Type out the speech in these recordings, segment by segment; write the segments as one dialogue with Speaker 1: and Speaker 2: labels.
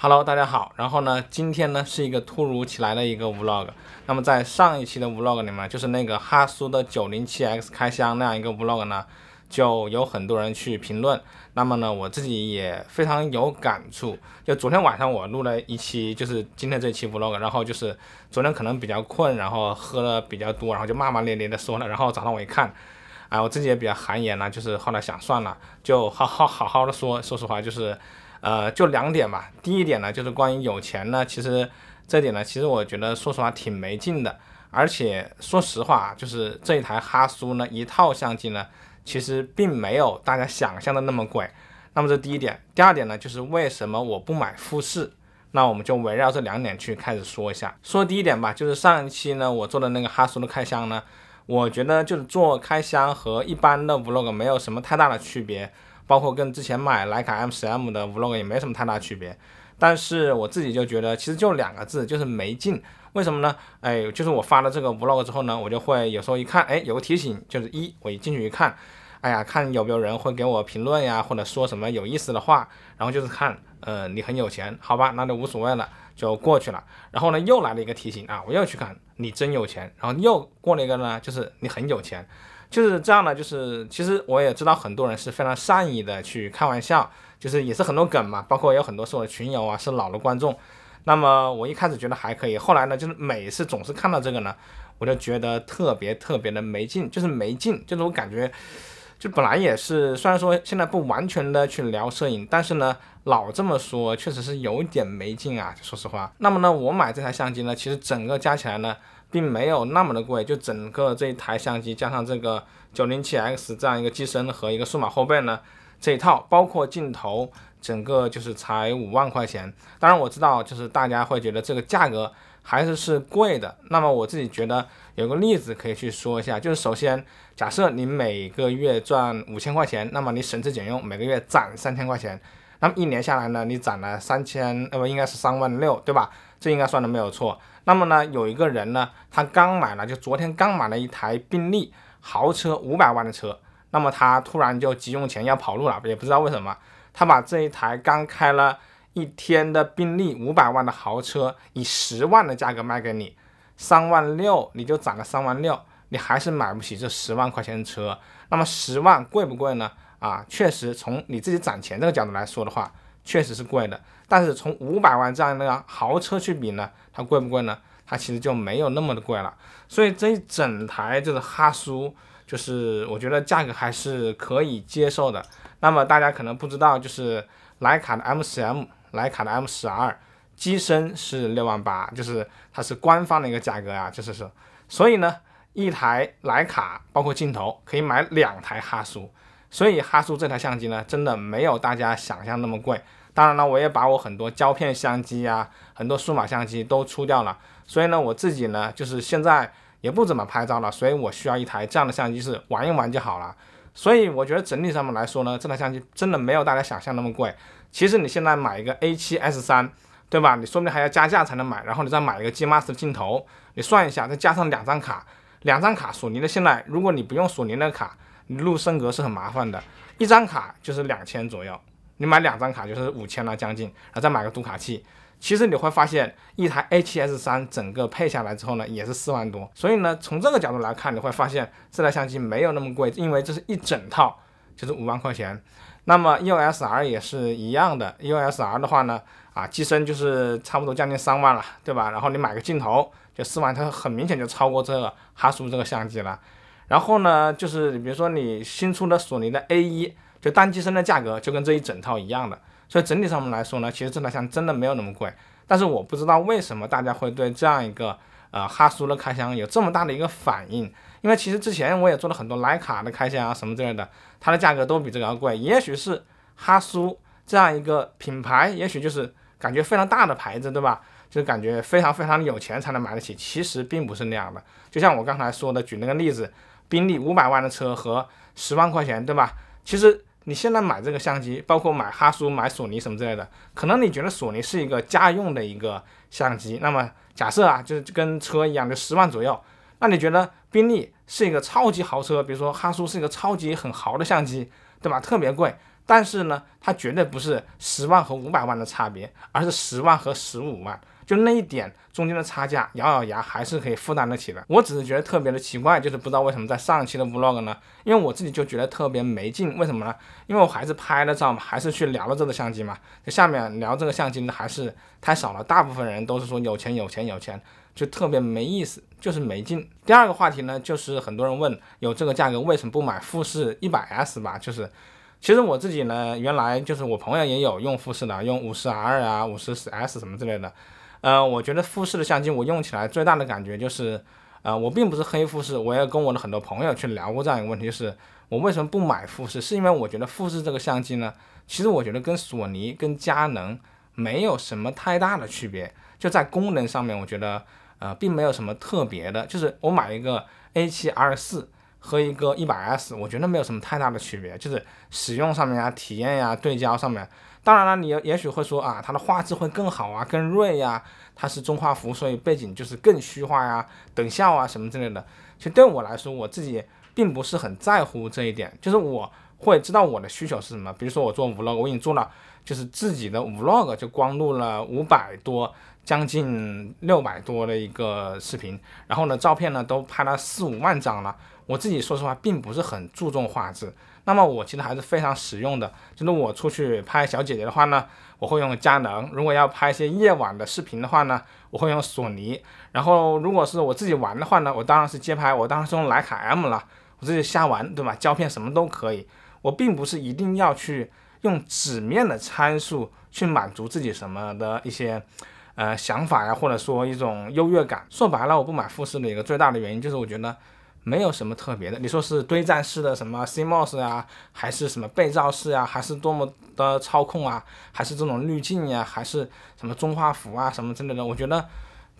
Speaker 1: Hello，大家好。然后呢，今天呢是一个突如其来的一个 Vlog。那么在上一期的 Vlog 里面，就是那个哈苏的 907X 开箱那样一个 Vlog 呢，就有很多人去评论。那么呢，我自己也非常有感触。就昨天晚上我录了一期，就是今天这期 Vlog。然后就是昨天可能比较困，然后喝了比较多，然后就骂骂咧咧的说了。然后早上我一看，哎，我自己也比较含颜了，就是后来想算了，就好好好好的说，说实话就是。呃，就两点吧。第一点呢，就是关于有钱呢，其实这点呢，其实我觉得说实话挺没劲的。而且说实话啊，就是这一台哈苏呢，一套相机呢，其实并没有大家想象的那么贵。那么这第一点，第二点呢，就是为什么我不买富士？那我们就围绕这两点去开始说一下。说第一点吧，就是上一期呢，我做的那个哈苏的开箱呢，我觉得就是做开箱和一般的 vlog 没有什么太大的区别。包括跟之前买徕卡 m 十 m 的 vlog 也没什么太大区别，但是我自己就觉得其实就两个字，就是没劲。为什么呢？哎，就是我发了这个 vlog 之后呢，我就会有时候一看，哎，有个提醒，就是一，我一进去一看，哎呀，看有没有人会给我评论呀，或者说什么有意思的话，然后就是看，呃，你很有钱，好吧，那就无所谓了，就过去了。然后呢，又来了一个提醒啊，我又去看，你真有钱。然后又过了一个呢，就是你很有钱。就是这样的，就是其实我也知道很多人是非常善意的去开玩笑，就是也是很多梗嘛，包括有很多是我的群友啊，是老的观众。那么我一开始觉得还可以，后来呢，就是每次总是看到这个呢，我就觉得特别特别的没劲，就是没劲，就是我感觉，就本来也是虽然说现在不完全的去聊摄影，但是呢，老这么说确实是有点没劲啊，说实话。那么呢，我买这台相机呢，其实整个加起来呢。并没有那么的贵，就整个这一台相机加上这个九零七 X 这样一个机身和一个数码后背呢，这一套包括镜头，整个就是才五万块钱。当然我知道，就是大家会觉得这个价格还是是贵的。那么我自己觉得有个例子可以去说一下，就是首先假设你每个月赚五千块钱，那么你省吃俭用每个月攒三千块钱，那么一年下来呢，你攒了三千，呃不应该是三万六，对吧？这应该算的没有错。那么呢，有一个人呢，他刚买了，就昨天刚买了一台宾利豪车五百万的车。那么他突然就急用钱要跑路了，也不知道为什么，他把这一台刚开了一天的宾利五百万的豪车以十万的价格卖给你，三万六你就攒了三万六，你还是买不起这十万块钱的车。那么十万贵不贵呢？啊，确实从你自己攒钱这个角度来说的话。确实是贵的，但是从五百万这样的豪车去比呢，它贵不贵呢？它其实就没有那么的贵了。所以这一整台就是哈苏，就是我觉得价格还是可以接受的。那么大家可能不知道，就是徕卡的 m 十 m 徕卡的 M12，机身是六万八，就是它是官方的一个价格啊，就是是。所以呢，一台徕卡包括镜头可以买两台哈苏。所以哈苏这台相机呢，真的没有大家想象那么贵。当然了，我也把我很多胶片相机呀，很多数码相机都出掉了。所以呢，我自己呢，就是现在也不怎么拍照了。所以我需要一台这样的相机，是玩一玩就好了。所以我觉得整体上面来说呢，这台相机真的没有大家想象那么贵。其实你现在买一个 A7S3，对吧？你说不定还要加价才能买。然后你再买一个 G Master 镜头，你算一下，再加上两张卡，两张卡，索尼的现在如果你不用索尼的卡，你录升格是很麻烦的。一张卡就是两千左右。你买两张卡就是五千了，将近，然后再买个读卡器，其实你会发现一台 A7S 三整个配下来之后呢，也是四万多。所以呢，从这个角度来看，你会发现这台相机没有那么贵，因为这是一整套，就是五万块钱。那么 EOS R 也是一样的，EOS R 的话呢，啊，机身就是差不多将近三万了，对吧？然后你买个镜头就四万，它很明显就超过这个哈苏这个相机了。然后呢，就是你比如说你新出的索尼的 A1。就单机身的价格就跟这一整套一样的，所以整体上面来说呢，其实这台箱真的没有那么贵。但是我不知道为什么大家会对这样一个呃哈苏的开箱有这么大的一个反应，因为其实之前我也做了很多徕卡的开箱啊什么之类的，它的价格都比这个要贵。也许是哈苏这样一个品牌，也许就是感觉非常大的牌子，对吧？就是感觉非常非常有钱才能买得起，其实并不是那样的。就像我刚才说的，举那个例子，宾利五百万的车和十万块钱，对吧？其实。你现在买这个相机，包括买哈苏、买索尼什么之类的，可能你觉得索尼是一个家用的一个相机。那么假设啊，就是跟车一样，就十万左右。那你觉得宾利是一个超级豪车？比如说哈苏是一个超级很豪的相机，对吧？特别贵。但是呢，它绝对不是十万和五百万的差别，而是十万和十五万，就那一点中间的差价，咬咬牙还是可以负担得起的。我只是觉得特别的奇怪，就是不知道为什么在上期的 Vlog 呢？因为我自己就觉得特别没劲，为什么呢？因为我还是拍了照嘛，还是去聊了这个相机嘛。就下面聊这个相机呢，还是太少了，大部分人都是说有钱有钱有钱，就特别没意思，就是没劲。第二个话题呢，就是很多人问，有这个价格为什么不买富士一百 S 吧？就是。其实我自己呢，原来就是我朋友也有用富士的，用五十 R 啊、五十 S 什么之类的。呃，我觉得富士的相机我用起来最大的感觉就是，呃，我并不是黑富士。我也跟我的很多朋友去聊过这样一个问题，就是我为什么不买富士？是因为我觉得富士这个相机呢，其实我觉得跟索尼、跟佳能没有什么太大的区别，就在功能上面，我觉得呃，并没有什么特别的。就是我买一个 A7R 四。和一个一百 S，我觉得没有什么太大的区别，就是使用上面啊、体验呀、对焦上面。当然了，你也许会说啊，它的画质会更好啊、更锐呀，它是中画幅，所以背景就是更虚化呀、等效啊什么之类的。其实对我来说，我自己并不是很在乎这一点，就是我会知道我的需求是什么。比如说我做 vlog，我已经做了，就是自己的 vlog，就光录了五百多、将近六百多的一个视频，然后呢，照片呢都拍了四五万张了。我自己说实话并不是很注重画质，那么我其实还是非常实用的。就是我出去拍小姐姐的话呢，我会用佳能；如果要拍一些夜晚的视频的话呢，我会用索尼。然后如果是我自己玩的话呢，我当然是街拍，我当然是用徕卡 M 了。我自己瞎玩，对吧？胶片什么都可以，我并不是一定要去用纸面的参数去满足自己什么的一些，呃想法呀，或者说一种优越感。说白了，我不买富士的一个最大的原因就是我觉得。没有什么特别的，你说是堆栈式的什么 CMOS 啊，还是什么被照式啊，还是多么的操控啊，还是这种滤镜呀，还是什么中画幅啊，什么之类的，我觉得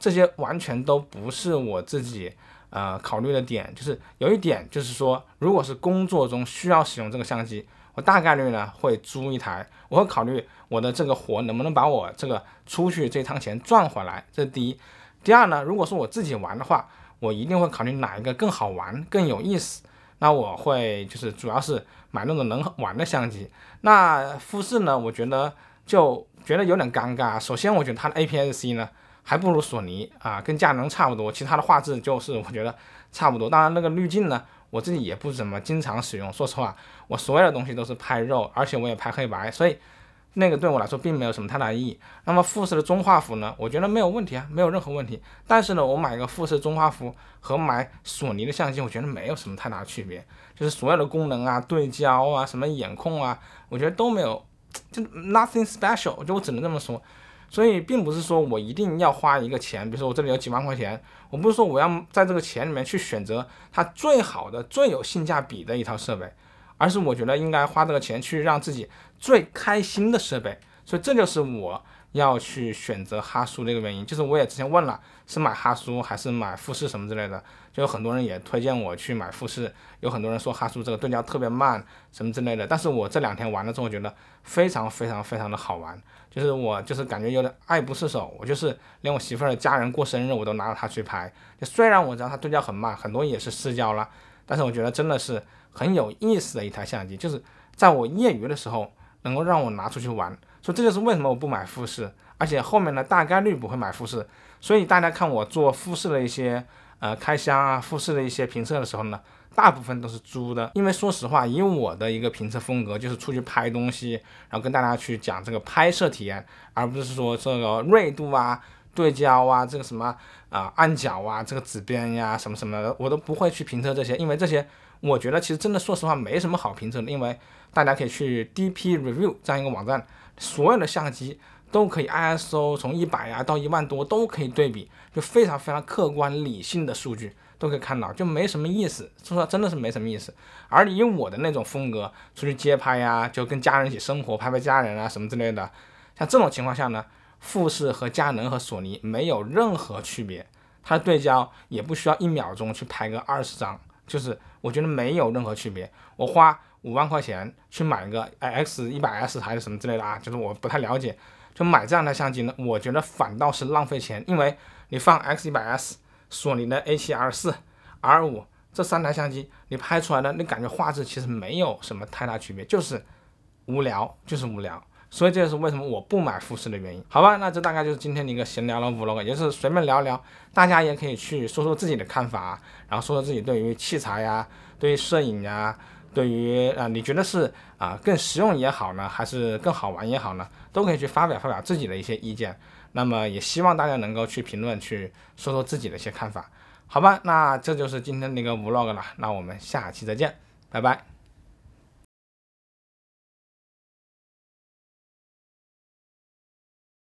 Speaker 1: 这些完全都不是我自己呃考虑的点。就是有一点，就是说，如果是工作中需要使用这个相机，我大概率呢会租一台，我会考虑我的这个活能不能把我这个出去这趟钱赚回来。这是第一。第二呢，如果说我自己玩的话。我一定会考虑哪一个更好玩更有意思，那我会就是主要是买那种能玩的相机。那富士呢，我觉得就觉得有点尴尬。首先，我觉得它的 APS-C 呢还不如索尼啊，跟佳能差不多，其他的画质就是我觉得差不多。当然，那个滤镜呢，我自己也不怎么经常使用。说实话，我所有的东西都是拍肉，而且我也拍黑白，所以。那个对我来说并没有什么太大意义。那么富士的中画幅呢？我觉得没有问题啊，没有任何问题。但是呢，我买一个富士中画幅和买索尼的相机，我觉得没有什么太大的区别，就是所有的功能啊、对焦啊、什么眼控啊，我觉得都没有，就 nothing special，就我只能这么说。所以并不是说我一定要花一个钱，比如说我这里有几万块钱，我不是说我要在这个钱里面去选择它最好的、最有性价比的一套设备，而是我觉得应该花这个钱去让自己。最开心的设备，所以这就是我要去选择哈苏的一个原因。就是我也之前问了，是买哈苏还是买富士什么之类的，就有很多人也推荐我去买富士。有很多人说哈苏这个对焦特别慢什么之类的，但是我这两天玩了之后，觉得非常非常非常的好玩。就是我就是感觉有点爱不释手，我就是连我媳妇儿的家人过生日，我都拿着它去拍。就虽然我知道它对焦很慢，很多也是试焦了，但是我觉得真的是很有意思的一台相机。就是在我业余的时候。能够让我拿出去玩，所以这就是为什么我不买富士，而且后面呢大概率不会买富士。所以大家看我做富士的一些呃开箱啊，富士的一些评测的时候呢，大部分都是租的。因为说实话，以我的一个评测风格，就是出去拍东西，然后跟大家去讲这个拍摄体验，而不是说这个锐度啊、对焦啊、这个什么啊、暗角啊、这个紫边呀、什么什么，的，我都不会去评测这些。因为这些，我觉得其实真的说实话没什么好评测的，因为。大家可以去 DP review 这样一个网站，所有的相机都可以 ISO 从一百啊到一万多都可以对比，就非常非常客观理性的数据都可以看到，就没什么意思，说实话真的是没什么意思。而以我的那种风格出去街拍呀，就跟家人一起生活拍拍家人啊什么之类的，像这种情况下呢，富士和佳能和索尼没有任何区别，它的对焦也不需要一秒钟去拍个二十张，就是我觉得没有任何区别，我花。五万块钱去买个 X 100S 还是什么之类的啊？就是我不太了解，就买这样的相机呢？我觉得反倒是浪费钱，因为你放 X 100S、索尼的 A7R4、R5 这三台相机，你拍出来的，你感觉画质其实没有什么太大区别，就是无聊，就是无聊。所以这也是为什么我不买富士的原因。好吧，那这大概就是今天的一个闲聊了五六个，也是随便聊聊，大家也可以去说说自己的看法，然后说说自己对于器材呀、对于摄影啊。对于啊，你觉得是啊更实用也好呢，还是更好玩也好呢，都可以去发表发表自己的一些意见。那么也希望大家能够去评论，去说说自己的一些看法，好吧？那这就是今天的那个 vlog 了，那我们下期再见，拜拜。